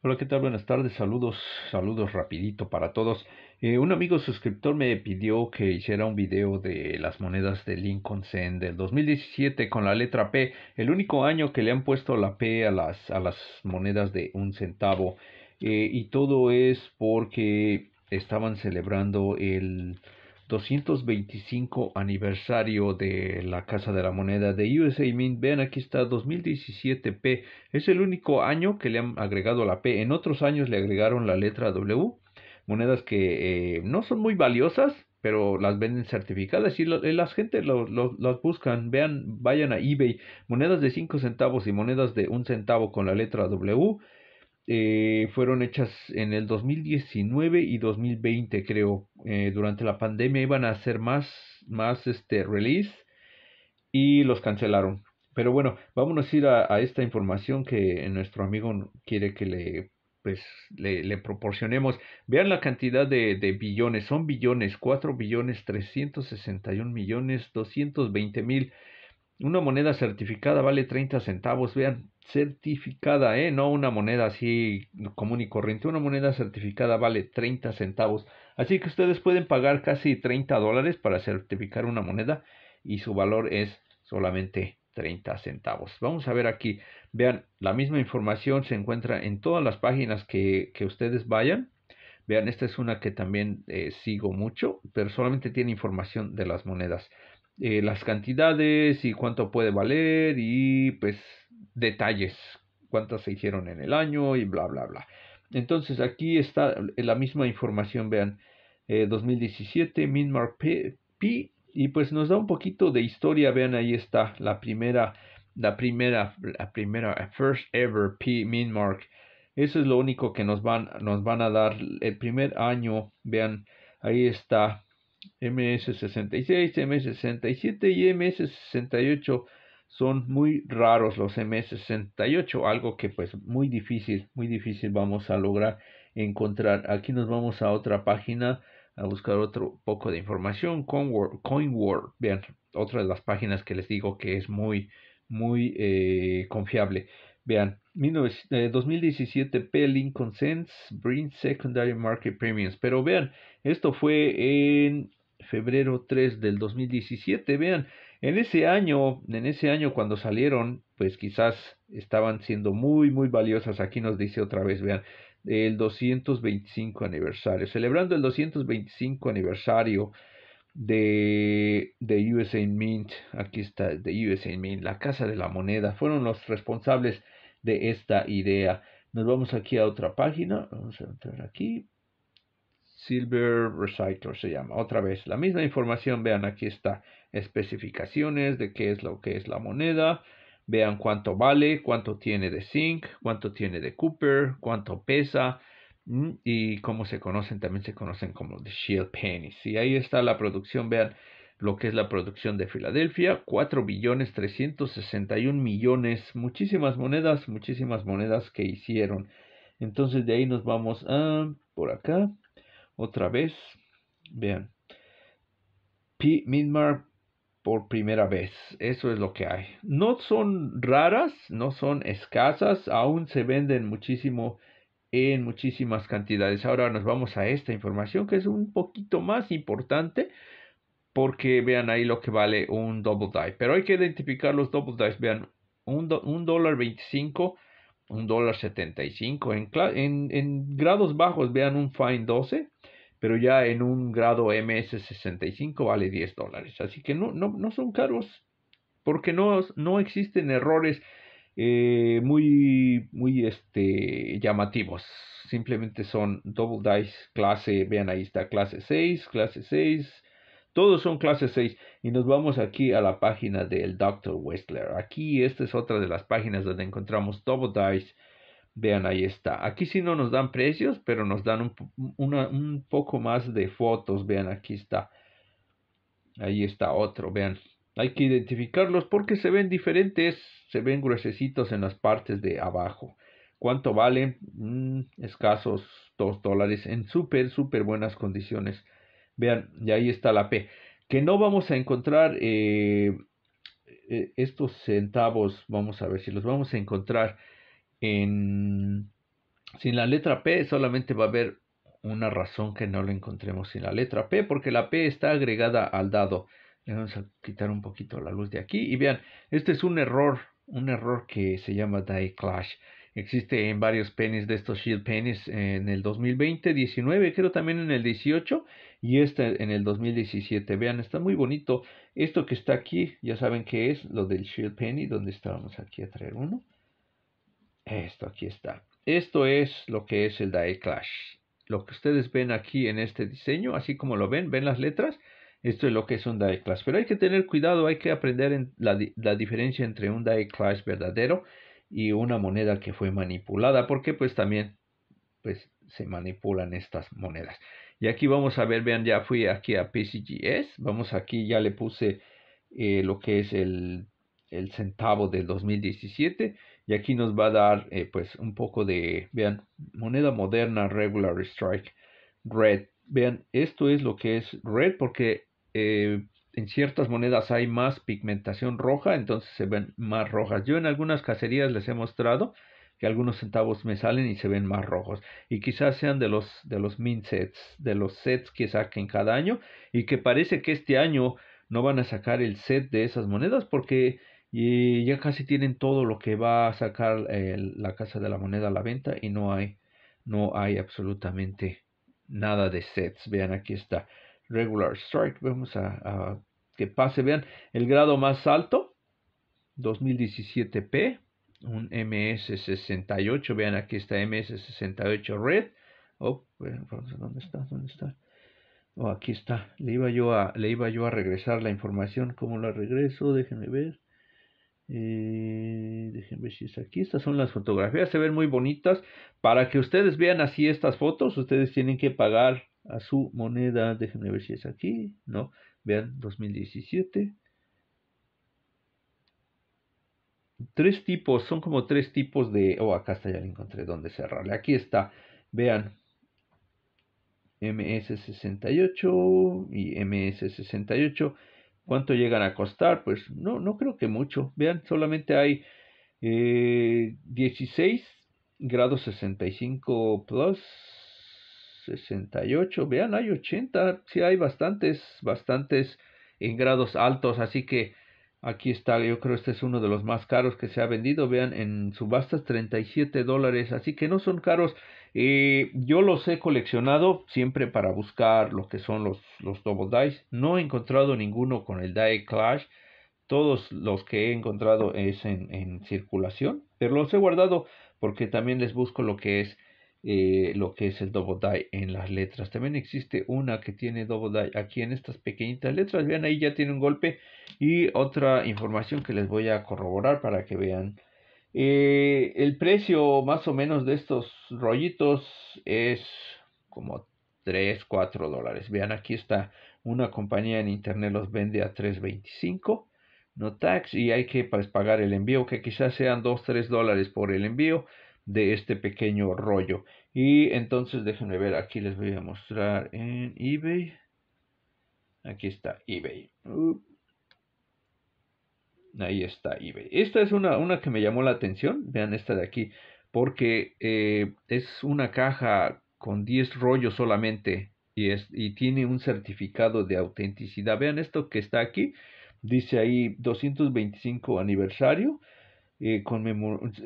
Hola, ¿qué tal? Buenas tardes, saludos, saludos rapidito para todos. Eh, un amigo suscriptor me pidió que hiciera un video de las monedas de Lincoln Cent del 2017 con la letra P, el único año que le han puesto la P a las, a las monedas de un centavo. Eh, y todo es porque estaban celebrando el 225 aniversario de la Casa de la Moneda de USA Mint. Vean, aquí está 2017 P. Es el único año que le han agregado la P. En otros años le agregaron la letra W. Monedas que eh, no son muy valiosas, pero las venden certificadas y eh, la, gente las buscan. Vean, vayan a eBay. Monedas de 5 centavos y monedas de 1 centavo con la letra W eh, fueron hechas en el 2019 y 2020 creo eh, durante la pandemia iban a hacer más más este release y los cancelaron pero bueno vámonos a ir a, esta información que nuestro amigo quiere que le pues le, le proporcionemos vean la cantidad de, de, billones son billones 4 billones 361 millones 220 mil una moneda certificada vale 30 centavos, vean, certificada, ¿eh? No una moneda así común y corriente, una moneda certificada vale 30 centavos. Así que ustedes pueden pagar casi 30 dólares para certificar una moneda y su valor es solamente 30 centavos. Vamos a ver aquí, vean, la misma información se encuentra en todas las páginas que, que ustedes vayan. Vean, esta es una que también eh, sigo mucho, pero solamente tiene información de las monedas. Eh, las cantidades y cuánto puede valer y pues detalles, cuántas se hicieron en el año y bla, bla, bla. Entonces aquí está la misma información, vean, 2017, eh, Minmark P, P, y pues nos da un poquito de historia, vean, ahí está la primera, la primera, la primera, first ever P Minmark. Eso es lo único que nos van, nos van a dar el primer año, vean, ahí está MS66, MS67 y MS68 son muy raros los MS68, algo que pues muy difícil, muy difícil vamos a lograr encontrar. Aquí nos vamos a otra página a buscar otro poco de información, CoinWord, vean, otra de las páginas que les digo que es muy, muy eh, confiable. Vean, 2017 eh, P. Lincoln Sense Secondary Market Premiums. Pero vean, esto fue en febrero 3 del 2017. Vean, en ese año, en ese año cuando salieron, pues quizás estaban siendo muy, muy valiosas. Aquí nos dice otra vez, vean, el 225 aniversario, celebrando el 225 aniversario de, de USA Mint. Aquí está, de USA Mint, la Casa de la Moneda. Fueron los responsables de esta idea. Nos vamos aquí a otra página. Vamos a entrar aquí. Silver Recycler se llama. Otra vez, la misma información, vean aquí está, especificaciones de qué es lo que es la moneda, vean cuánto vale, cuánto tiene de zinc, cuánto tiene de Cooper, cuánto pesa mm, y cómo se conocen, también se conocen como de Shield Pennies. Y ahí está la producción, vean lo que es la producción de Filadelfia, 4 billones millones, muchísimas monedas, muchísimas monedas que hicieron. Entonces de ahí nos vamos a por acá. Otra vez, vean. P Minmar por primera vez. Eso es lo que hay. No son raras, no son escasas, aún se venden muchísimo en muchísimas cantidades. Ahora nos vamos a esta información que es un poquito más importante porque vean ahí lo que vale un double die. Pero hay que identificar los double Dies, Vean, un, dólar 25 $1.75. dólar 75. En, en, grados bajos vean un Fine 12, pero ya en un grado MS65 vale 10 dólares. Así que no, no, son caros porque no, no existen errores eh, muy, muy este, llamativos. Simplemente son double dice clase, vean ahí está clase 6, clase 6, todos son clase 6 y nos vamos aquí a la página del Dr. Westler. Aquí esta es otra de las páginas donde encontramos Double Dice. Vean, ahí está. Aquí sí no nos dan precios, pero nos dan un, poco más de fotos. Vean, aquí está. Ahí está otro, vean. Hay que identificarlos porque se ven diferentes, se ven gruesecitos en las partes de abajo. ¿Cuánto valen? Mm, escasos 2 dólares en súper, súper buenas condiciones. Vean, y ahí está la P. Que no vamos a encontrar eh, eh, estos centavos, vamos a ver si los vamos a encontrar en... Sin la letra P solamente va a haber una razón que no lo encontremos sin la letra P, porque la P está agregada al dado. Le vamos a quitar un poquito la luz de aquí y vean, este es un error, un error que se llama Die Clash. Existe en varios pennies de estos Shield Pennies en el 2020, 19, creo también en el 18 y este en el 2017. Vean, está muy bonito. Esto que está aquí, ya saben que es lo del Shield Penny, donde estábamos aquí a traer uno. Esto aquí está. Esto es lo que es el Die Clash. Lo que ustedes ven aquí en este diseño, así como lo ven, ven las letras. Esto es lo que es un Die Clash. Pero hay que tener cuidado, hay que aprender la, la diferencia entre un Die Clash verdadero y una moneda que fue manipulada, porque pues también pues, se manipulan estas monedas. Y aquí vamos a ver, vean, ya fui aquí a PCGS. Vamos aquí, ya le puse eh, lo que es el, el, centavo del 2017. Y aquí nos va a dar, eh, pues, un poco de, vean, moneda moderna, regular strike, red. Vean, esto es lo que es red porque eh, en ciertas monedas hay más pigmentación roja, entonces se ven más rojas. Yo en algunas cacerías les he mostrado que algunos centavos me salen y se ven más rojos. Y quizás sean de los, de los min sets, de los sets que saquen cada año y que parece que este año no van a sacar el set de esas monedas porque ya casi tienen todo lo que va a sacar la casa de la moneda a la venta y no hay no hay absolutamente nada de sets vean aquí está regular strike vamos a, a que pase vean el grado más alto 2017p un MS68. Vean aquí está MS68 Red. Oh, ¿dónde está? ¿Dónde está? Oh, aquí está. Le iba yo a, le iba yo a regresar la información. ¿Cómo la regreso? Déjenme ver. Eh, déjenme ver si es aquí. Estas son las fotografías. Se ven muy bonitas. Para que ustedes vean así estas fotos, ustedes tienen que pagar a su moneda. Déjenme ver si es aquí. No. Vean, 2017. tres tipos, son como tres tipos de... Oh, acá está, ya encontré dónde cerrarle. Aquí está, vean. MS68 y MS68. ¿Cuánto llegan a costar? Pues no, no creo que mucho. Vean, solamente hay 16 eh, grados 65 plus 68. Vean, hay 80. Sí, hay bastantes, bastantes en grados altos. Así que Aquí está, yo creo que este es uno de los más caros que se ha vendido. Vean, en subastas 37 dólares, así que no son caros. Eh, yo los he coleccionado siempre para buscar lo que son los, los Double Dice. No he encontrado ninguno con el Die Clash. Todos los que he encontrado es en, en circulación, pero los he guardado porque también les busco lo que es eh, lo que es el double die en las letras. También existe una que tiene double die aquí en estas pequeñitas letras. Vean, ahí ya tiene un golpe. Y otra información que les voy a corroborar para que vean. Eh, el precio más o menos de estos rollitos es como 3, 4 dólares. Vean, aquí está una compañía en internet los vende a 3.25 no tax y hay que pues, pagar el envío que quizás sean 2, 3 dólares por el envío de este pequeño rollo. Y entonces déjenme ver, aquí les voy a mostrar en eBay. Aquí está eBay. Ahí está eBay. Esta es una, una, que me llamó la atención. Vean esta de aquí. Porque eh, es una caja con 10 rollos solamente. Y, es, y tiene un certificado de autenticidad. Vean esto que está aquí. Dice ahí 225 aniversario. Eh,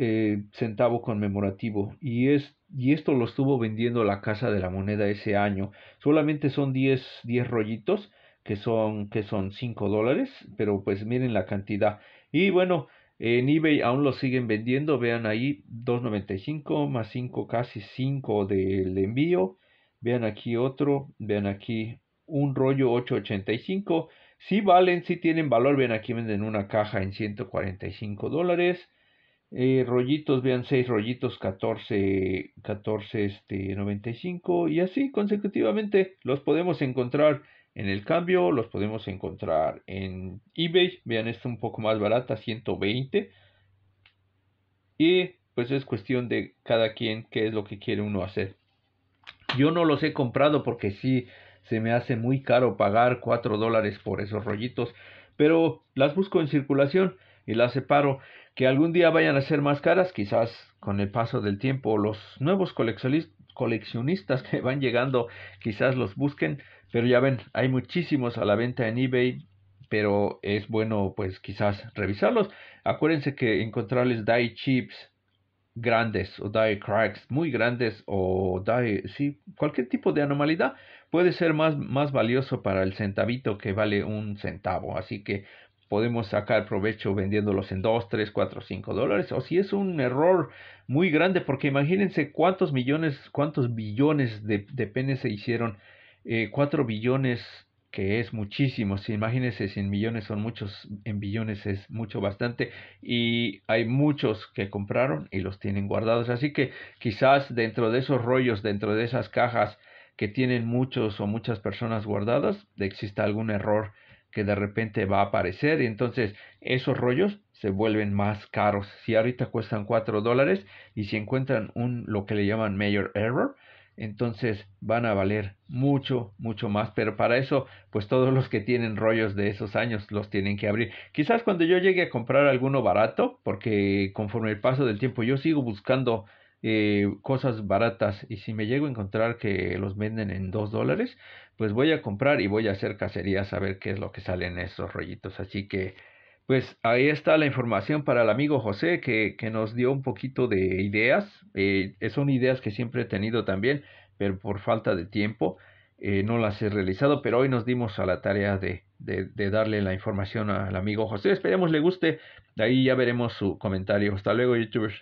eh, centavo conmemorativo y, es, y esto lo estuvo vendiendo la Casa de la Moneda ese año. Solamente son 10, 10 rollitos que son, que son 5 dólares, pero pues miren la cantidad. Y bueno, en eBay aún lo siguen vendiendo, vean ahí 2.95 más 5, casi 5 del envío. Vean aquí otro, vean aquí un rollo 885 si valen, si tienen valor. Vean, aquí venden una caja en 145 dólares. Eh, rollitos, vean, 6 rollitos, 14, 14, este, 95. Y así consecutivamente los podemos encontrar en el cambio, los podemos encontrar en eBay. Vean, esto un poco más barata, 120. Y pues es cuestión de cada quien qué es lo que quiere uno hacer. Yo no los he comprado porque sí se me hace muy caro pagar 4 dólares por esos rollitos, pero las busco en circulación y las separo. Que algún día vayan a ser más caras, quizás con el paso del tiempo los nuevos coleccionistas que van llegando quizás los busquen, pero ya ven, hay muchísimos a la venta en eBay, pero es bueno pues quizás revisarlos. Acuérdense que encontrarles die chips grandes o die cracks muy grandes o die, sí, cualquier tipo de anomalía puede ser más, más valioso para el centavito que vale un centavo. Así que podemos sacar provecho vendiéndolos en 2, 3, 4, 5 dólares. O si es un error muy grande, porque imagínense cuántos millones, cuántos billones de, de penes se hicieron. Eh, 4 billones que es muchísimo. Si imagínense, 100 millones son muchos, en billones es mucho, bastante. Y hay muchos que compraron y los tienen guardados. Así que quizás dentro de esos rollos, dentro de esas cajas que tienen muchos o muchas personas guardadas, exista algún error que de repente va a aparecer. Y entonces esos rollos se vuelven más caros. Si ahorita cuestan 4 dólares y si encuentran un lo que le llaman mayor error, entonces van a valer mucho, mucho más. Pero para eso, pues todos los que tienen rollos de esos años los tienen que abrir. Quizás cuando yo llegue a comprar alguno barato, porque conforme el paso del tiempo yo sigo buscando eh, cosas baratas y si me llego a encontrar que los venden en 2 dólares, pues voy a comprar y voy a hacer cacería a ver qué es lo que salen esos rollitos. Así que pues ahí está la información para el amigo José que, nos dio un poquito de ideas. Eh, eh, son ideas que siempre he tenido también, pero por falta de tiempo eh, no las he realizado, pero hoy nos dimos a la tarea de, de, de, darle la información al amigo José. Esperemos le guste, de ahí ya veremos su comentario. Hasta luego, youtubers.